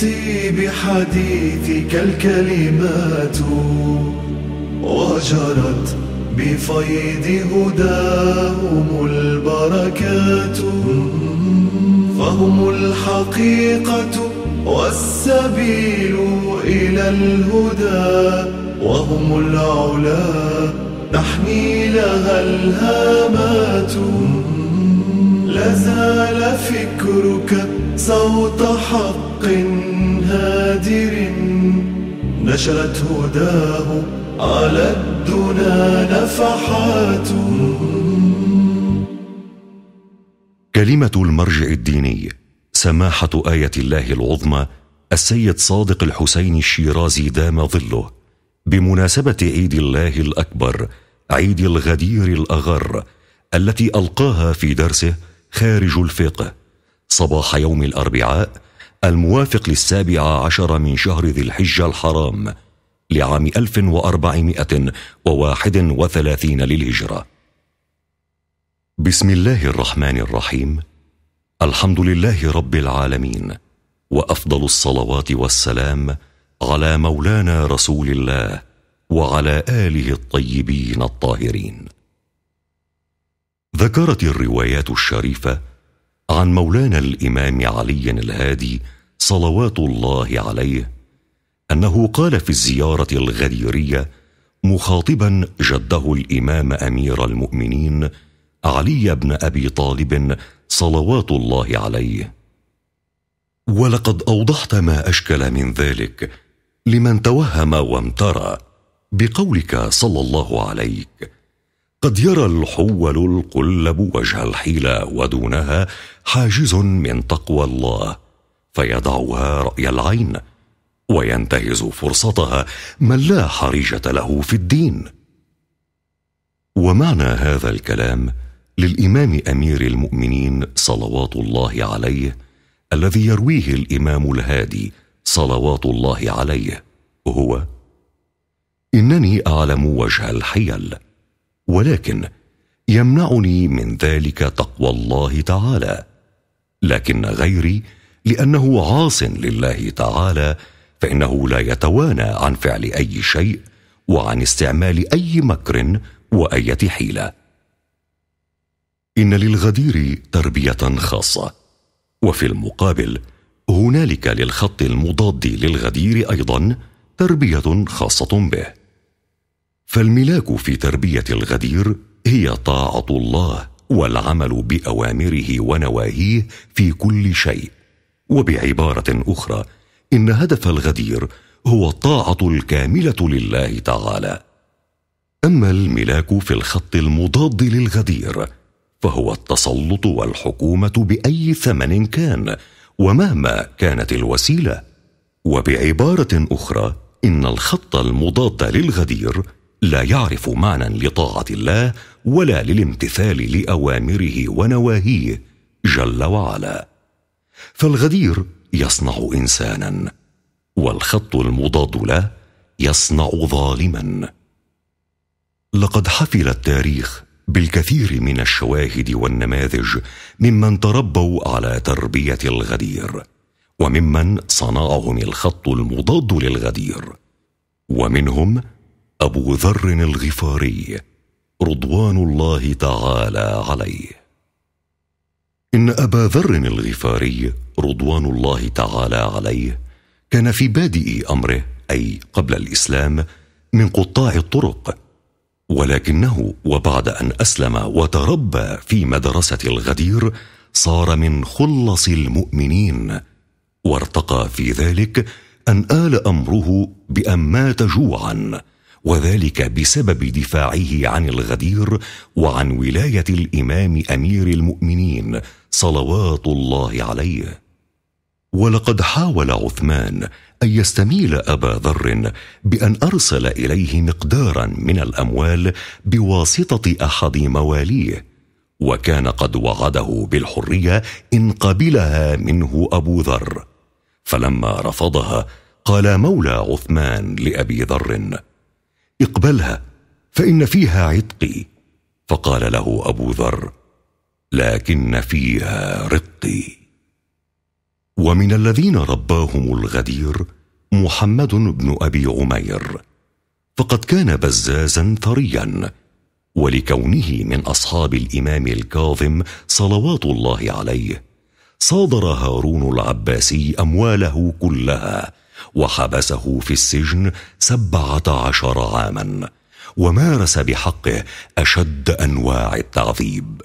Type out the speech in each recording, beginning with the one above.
تأتي بحديثك الكلمات وجرت بفيض هداهم البركات فهم الحقيقة والسبيل إلى الهدى وهم العلا تحمي لها الهامات لازال فكرك صوت حق خلق هادر نشرت هداه على الدنا نفحات كلمة المرجع الديني سماحة آية الله العظمى السيد صادق الحسين الشيرازي دام ظله بمناسبة عيد الله الأكبر عيد الغدير الأغر التي ألقاها في درسه خارج الفقه صباح يوم الأربعاء الموافق للسابع عشر من شهر ذي الحجة الحرام لعام 1431 للهجرة بسم الله الرحمن الرحيم الحمد لله رب العالمين وأفضل الصلوات والسلام على مولانا رسول الله وعلى آله الطيبين الطاهرين ذكرت الروايات الشريفه عن مولانا الامام علي الهادي صلوات الله عليه انه قال في الزياره الغديريه مخاطبا جده الامام امير المؤمنين علي بن ابي طالب صلوات الله عليه ولقد اوضحت ما اشكل من ذلك لمن توهم وامترى بقولك صلى الله عليك قد يرى الحول القلب وجه الحيلة ودونها حاجز من تقوى الله فيدعها رأي العين وينتهز فرصتها من لا حرجة له في الدين ومعنى هذا الكلام للإمام أمير المؤمنين صلوات الله عليه الذي يرويه الإمام الهادي صلوات الله عليه هو إنني أعلم وجه الحيل ولكن يمنعني من ذلك تقوى الله تعالى لكن غيري لانه عاص لله تعالى فانه لا يتوانى عن فعل اي شيء وعن استعمال اي مكر وايه حيله ان للغدير تربيه خاصه وفي المقابل هنالك للخط المضاد للغدير ايضا تربيه خاصه به فالملاك في تربيه الغدير هي طاعه الله والعمل باوامره ونواهيه في كل شيء وبعباره اخرى ان هدف الغدير هو الطاعه الكامله لله تعالى اما الملاك في الخط المضاد للغدير فهو التسلط والحكومه باي ثمن كان ومهما كانت الوسيله وبعباره اخرى ان الخط المضاد للغدير لا يعرف معنى لطاعه الله ولا للامتثال لاوامره ونواهيه جل وعلا فالغدير يصنع انسانا والخط المضاد له يصنع ظالما لقد حفل التاريخ بالكثير من الشواهد والنماذج ممن تربوا على تربيه الغدير وممن صنعهم الخط المضاد للغدير ومنهم ابو ذر الغفاري رضوان الله تعالى عليه ان ابا ذر الغفاري رضوان الله تعالى عليه كان في بادئ امره اي قبل الاسلام من قطاع الطرق ولكنه وبعد ان اسلم وتربى في مدرسه الغدير صار من خلص المؤمنين وارتقى في ذلك ان ال امره بان مات جوعا وذلك بسبب دفاعه عن الغدير وعن ولايه الامام امير المؤمنين صلوات الله عليه ولقد حاول عثمان ان يستميل ابا ذر بان ارسل اليه مقدارا من الاموال بواسطه احد مواليه وكان قد وعده بالحريه ان قبلها منه ابو ذر فلما رفضها قال مولى عثمان لابي ذر اقبلها فان فيها عتقي فقال له ابو ذر لكن فيها رقي ومن الذين رباهم الغدير محمد بن ابي عمير فقد كان بزازا ثريا ولكونه من اصحاب الامام الكاظم صلوات الله عليه صادر هارون العباسي امواله كلها وحبسه في السجن سبعه عشر عاما ومارس بحقه اشد انواع التعذيب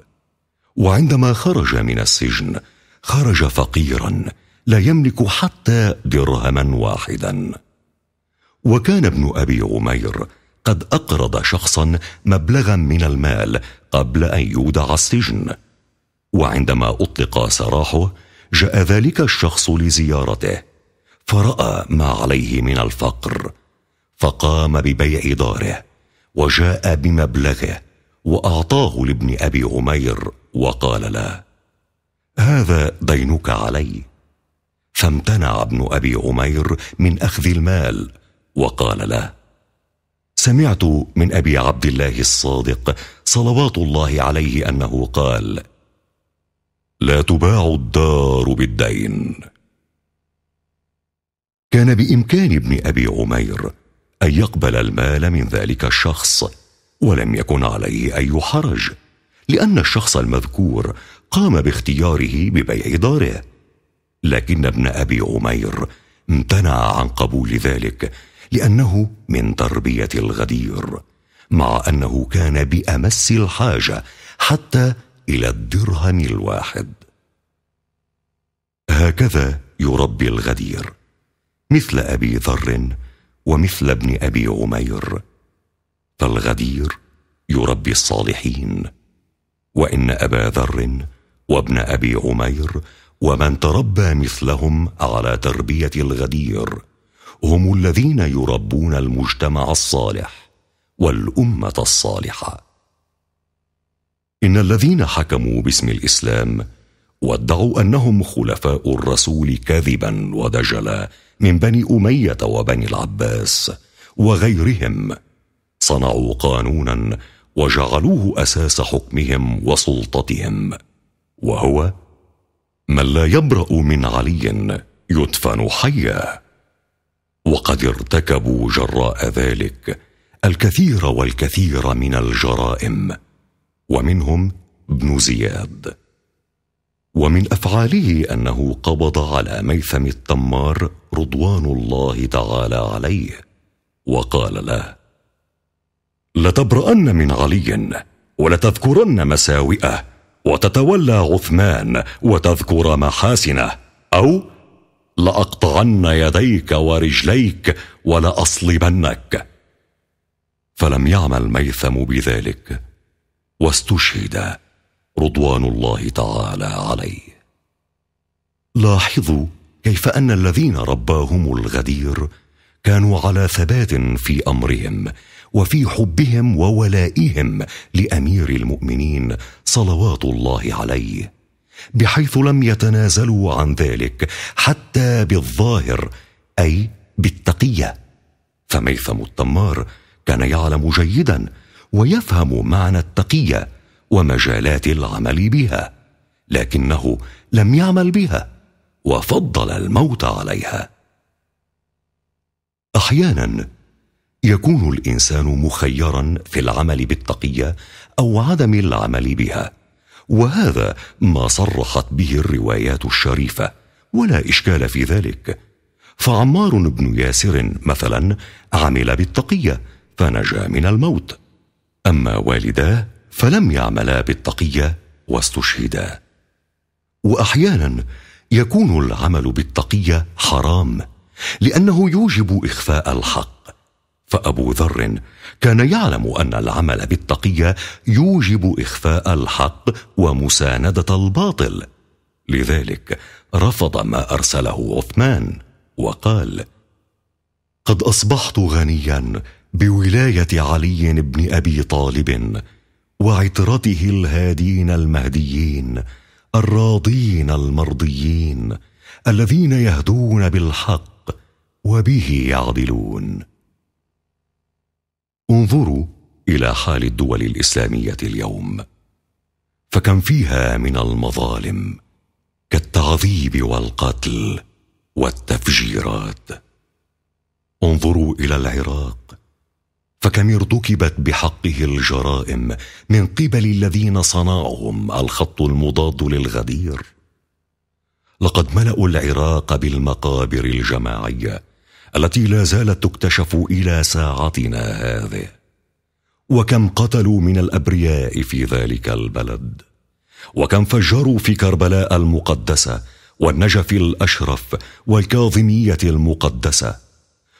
وعندما خرج من السجن خرج فقيرا لا يملك حتى درهما واحدا وكان ابن ابي عمير قد اقرض شخصا مبلغا من المال قبل ان يودع السجن وعندما اطلق سراحه جاء ذلك الشخص لزيارته فراى ما عليه من الفقر فقام ببيع داره وجاء بمبلغه واعطاه لابن ابي عمير وقال له هذا دينك علي فامتنع ابن ابي عمير من اخذ المال وقال له سمعت من ابي عبد الله الصادق صلوات الله عليه انه قال لا تباع الدار بالدين كان بامكان ابن ابي عمير ان يقبل المال من ذلك الشخص ولم يكن عليه اي حرج لان الشخص المذكور قام باختياره ببيع داره لكن ابن ابي عمير امتنع عن قبول ذلك لانه من تربيه الغدير مع انه كان بامس الحاجه حتى الى الدرهم الواحد هكذا يربي الغدير مثل ابي ذر ومثل ابن ابي عمير فالغدير يربي الصالحين وان ابا ذر وابن ابي عمير ومن تربى مثلهم على تربيه الغدير هم الذين يربون المجتمع الصالح والامه الصالحه ان الذين حكموا باسم الاسلام وادعوا انهم خلفاء الرسول كذبا ودجلا من بني أمية وبني العباس وغيرهم صنعوا قانونا وجعلوه أساس حكمهم وسلطتهم وهو من لا يبرأ من علي يدفن حيا وقد ارتكبوا جراء ذلك الكثير والكثير من الجرائم ومنهم ابن زياد ومن افعاله انه قبض على ميثم التمار رضوان الله تعالى عليه وقال له لتبرأن من علي ولتذكرن مساوئه وتتولى عثمان وتذكر محاسنه او لاقطعن يديك ورجليك ولاصلبنك فلم يعمل ميثم بذلك واستشهد رضوان الله تعالى عليه لاحظوا كيف ان الذين رباهم الغدير كانوا على ثبات في امرهم وفي حبهم وولائهم لامير المؤمنين صلوات الله عليه بحيث لم يتنازلوا عن ذلك حتى بالظاهر اي بالتقيه فميثم التمار كان يعلم جيدا ويفهم معنى التقيه ومجالات العمل بها لكنه لم يعمل بها وفضل الموت عليها احيانا يكون الانسان مخيرا في العمل بالتقيه او عدم العمل بها وهذا ما صرحت به الروايات الشريفه ولا اشكال في ذلك فعمار بن ياسر مثلا عمل بالتقيه فنجا من الموت اما والداه فلم يعملا بالتقيه واستشهدا واحيانا يكون العمل بالتقيه حرام لانه يوجب اخفاء الحق فابو ذر كان يعلم ان العمل بالتقيه يوجب اخفاء الحق ومسانده الباطل لذلك رفض ما ارسله عثمان وقال قد اصبحت غنيا بولايه علي بن ابي طالب وعترته الهادين المهديين الراضين المرضيين الذين يهدون بالحق وبه يعدلون انظروا الى حال الدول الاسلاميه اليوم فكم فيها من المظالم كالتعذيب والقتل والتفجيرات انظروا الى العراق فكم ارتكبت بحقه الجرائم من قبل الذين صنعهم الخط المضاد للغدير لقد ملأوا العراق بالمقابر الجماعية التي لا زالت تكتشف إلى ساعتنا هذه وكم قتلوا من الأبرياء في ذلك البلد وكم فجروا في كربلاء المقدسة والنجف الأشرف والكاظمية المقدسة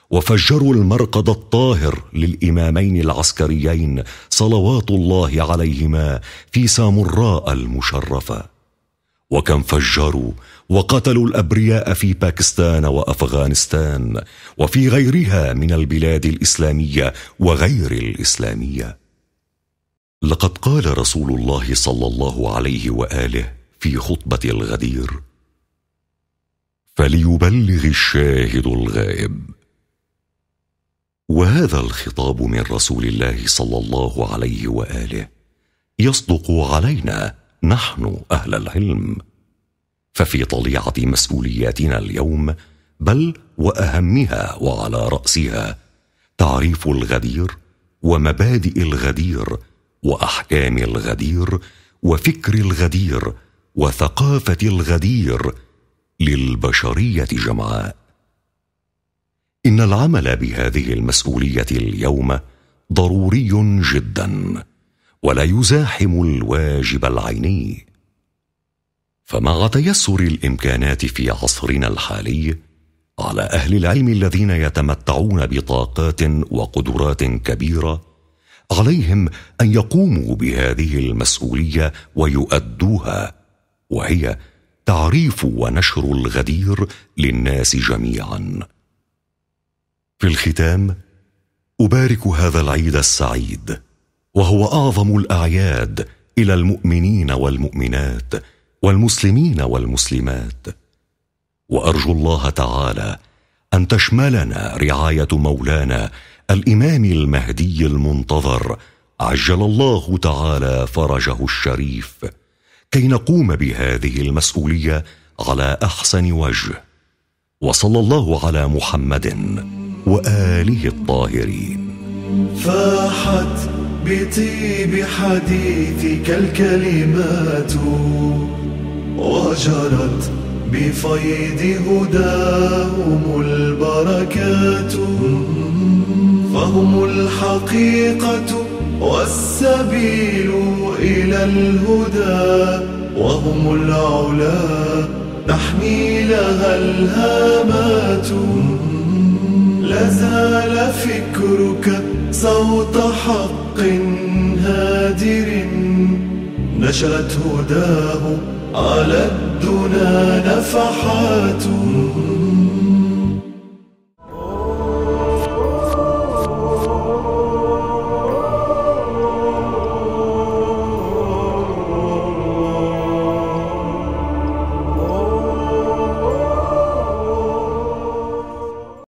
وفجروا المرقد الطاهر للامامين العسكريين صلوات الله عليهما في سامراء المشرفه وكم فجروا وقتلوا الابرياء في باكستان وافغانستان وفي غيرها من البلاد الاسلاميه وغير الاسلاميه لقد قال رسول الله صلى الله عليه واله في خطبه الغدير فليبلغ الشاهد الغائب وهذا الخطاب من رسول الله صلى الله عليه واله يصدق علينا نحن اهل العلم ففي طليعه مسؤولياتنا اليوم بل واهمها وعلى راسها تعريف الغدير ومبادئ الغدير واحكام الغدير وفكر الغدير وثقافه الغدير للبشريه جمعاء ان العمل بهذه المسؤوليه اليوم ضروري جدا ولا يزاحم الواجب العيني فمع تيسر الامكانات في عصرنا الحالي على اهل العلم الذين يتمتعون بطاقات وقدرات كبيره عليهم ان يقوموا بهذه المسؤوليه ويؤدوها وهي تعريف ونشر الغدير للناس جميعا في الختام ابارك هذا العيد السعيد وهو اعظم الاعياد الى المؤمنين والمؤمنات والمسلمين والمسلمات وارجو الله تعالى ان تشملنا رعايه مولانا الامام المهدي المنتظر عجل الله تعالى فرجه الشريف كي نقوم بهذه المسؤوليه على احسن وجه وصلى الله على محمد واله الطاهرين فاحت بطيب حديثك الكلمات وجرت بفيض هداهم البركات فهم الحقيقة والسبيل إلى الهدى وهم العلا نحمي لها الهامات لازال فكرك صوت حق هادر نشأت هداه على الدنا نفحاته